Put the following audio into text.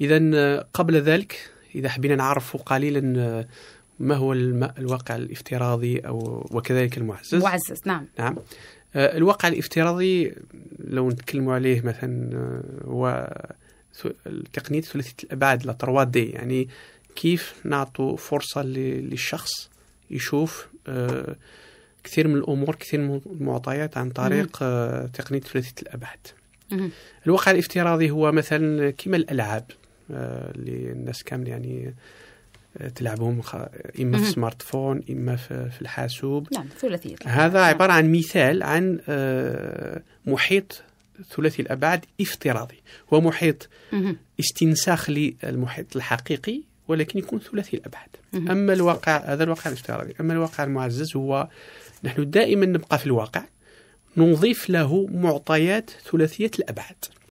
إذا آه، قبل ذلك إذا حبينا نعرف قليلا آه، ما هو الواقع الافتراضي أو وكذلك المعزز معزز نعم نعم آه، الواقع الافتراضي لو نتكلموا عليه مثلا هو تقنية ثلاثية الأبعاد لا 3 دي يعني كيف نعطوا فرصة للشخص يشوف كثير من الأمور كثير من المعطيات عن طريق تقنية ثلاثية الأبعاد الواقع الافتراضي هو مثلا كما الألعاب اللي آه، الناس كامل يعني آه، تلعبهم خ... اما في السمارت فون اما في, في الحاسوب نعم ثلاثيه هذا نعم. عباره عن مثال عن آه، محيط ثلاثي الابعاد افتراضي هو محيط استنساخ للمحيط الحقيقي ولكن يكون ثلاثي الابعاد اما الواقع هذا الواقع الافتراضي اما الواقع المعزز هو نحن دائما نبقى في الواقع نضيف له معطيات ثلاثيه الابعاد